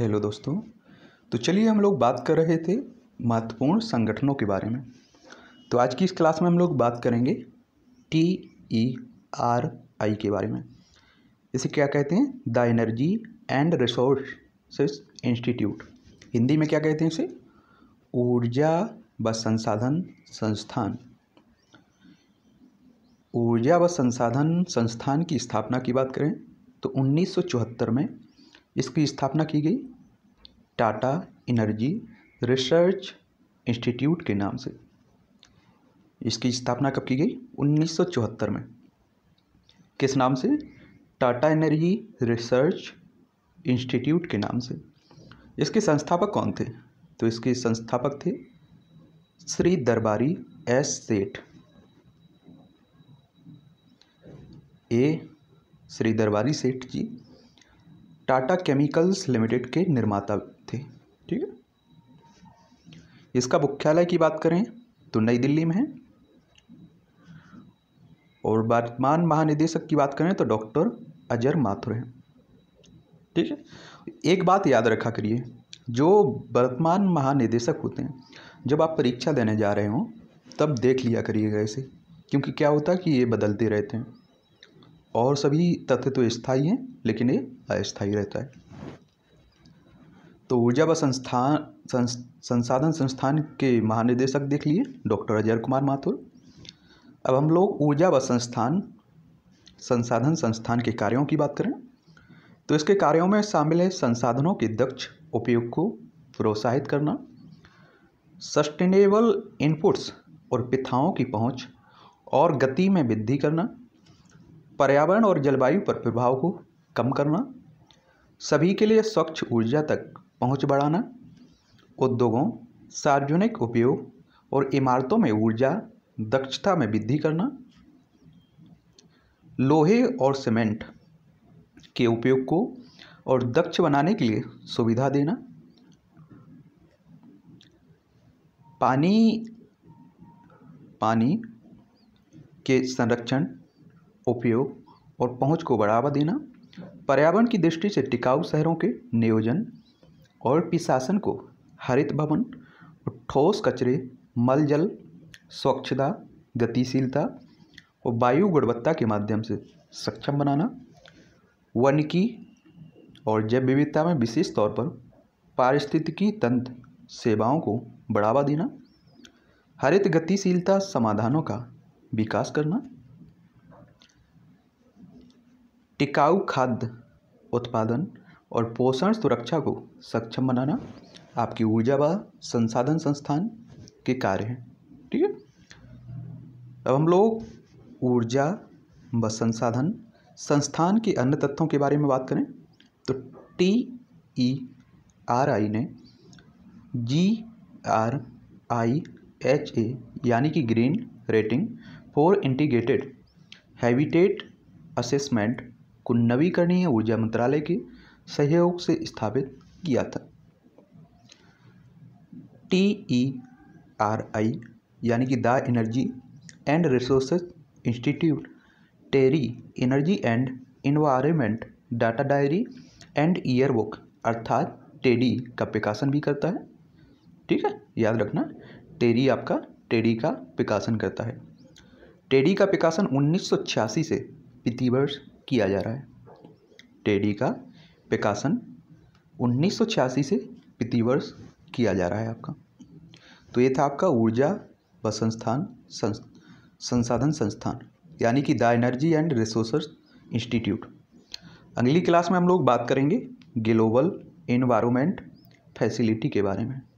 hello दोस्तों तो चलिए हम लोग बात कर रहे थे महत्वपूर्ण संगठनों के बारे में तो आज की इस क्लास में हम लोग बात करेंगे टी ई आर आई के बारे में इसे क्या कहते हैं the Energy and Resources Institute Hindi में क्या कहते हैं इसे ऊर्जा व संसाधन संस्थान ऊर्जा व संसाधन संस्थान की स्थापना की बात करें तो 1974 में इसकी स्थापना की गई टाटा एनर्जी रिसर्च इंस्टीट्यूट के नाम से इसकी स्थापना कब की गई 1974 में किस नाम से टाटा एनर्जी रिसर्च इंस्टीट्यूट के नाम से इसके संस्थापक कौन थे तो इसके संस्थापक थे श्री दरबारी एस सेठ ए श्री दरबारी सेठ जी टाटा केमिकल्स लिमिटेड के निर्माता थे ठीक है इसका मुख्यालय की बात करें तो नई दिल्ली में है और वर्तमान महानिदेशक की बात करें तो डॉक्टर अजर माथुर हैं ठीक है एक बात याद रखा करिए जो वर्तमान महानिदेशक होते हैं जब आप परीक्षा देने जा रहे हो तब देख लिया करिएगा इसे क्योंकि क्या होता है कि ये बदलते रहते हैं और सभी तथ्य तो स्थायी हैं लेकिन ये अस्थायी रहता है तो ऊर्जा व संस्थान संस, संसाधन संस्थान के महानिदेशक देख लिए डॉक्टर अजय कुमार माथुर अब हम लोग ऊर्जा व संस्थान संसाधन संस्थान के कार्यों की बात करें तो इसके कार्यों में शामिल है संसाधनों के दक्ष उपयोग को प्रोत्साहित करना सस्टेनेबल इनपुट्स और पिथाओं की पहुंच और गति में वृद्धि करना पर्यावरण और जलवायु पर प्रभाव को कम करना सभी के लिए स्वच्छ ऊर्जा तक पहुंच बढ़ाना उद्योगों सार्वजनिक उपयोग और इमारतों में ऊर्जा दक्षता में वृद्धि करना लोहे और सीमेंट के उपयोग को और दक्ष बनाने के लिए सुविधा देना पानी पानी के संरक्षण उपयोग और पहुंच को बढ़ावा देना पर्यावरण की दृष्टि से टिकाऊ शहरों के नियोजन और प्रशासन को हरित भवन और ठोस कचरे मल जल स्वच्छता गतिशीलता और वायु गुणवत्ता के माध्यम से सक्षम बनाना वन की और जैव विविधता में विशेष तौर पर पारिस्थितिकी तंत्र सेवाओं को बढ़ावा देना हरित गतिशीलता समाधानों का विकास करना टिकाऊ खाद्य उत्पादन और पोषण सुरक्षा को सक्षम बनाना आपकी ऊर्जा व संसाधन संस्थान के कार्य हैं ठीक है अब हम लोग ऊर्जा व संसाधन संस्थान के अन्य तत्वों के बारे में बात करें तो टी ई आर आई ने जी आर आई एच ए यानी कि Green Rating for Integrated Habitat Assessment को नवीकरणीय ऊर्जा मंत्रालय के सहयोग से स्थापित किया था टी ई आर आई यानी कि the Energy and Resources Institute TERI Energy and Environment Data Diary and Yearbook अर्थात टेडी का प्रकाशन भी करता है ठीक है याद रखना टेरी आपका टेडी का प्रकाशन करता है टेडी का प्रकाशन उन्नीस से प्रतिवर्ष किया जा रहा है टेडी का प्रकाशन 1986 से प्रतिवर्ष किया जा रहा है आपका तो ये था आपका ऊर्जा व संस्थान संस, संसाधन संस्थान यानी कि the Energy and Resource Institute अगली क्लास में हम लोग बात करेंगे ग्लोबल इन्वायरमेंट फैसिलिटी के बारे में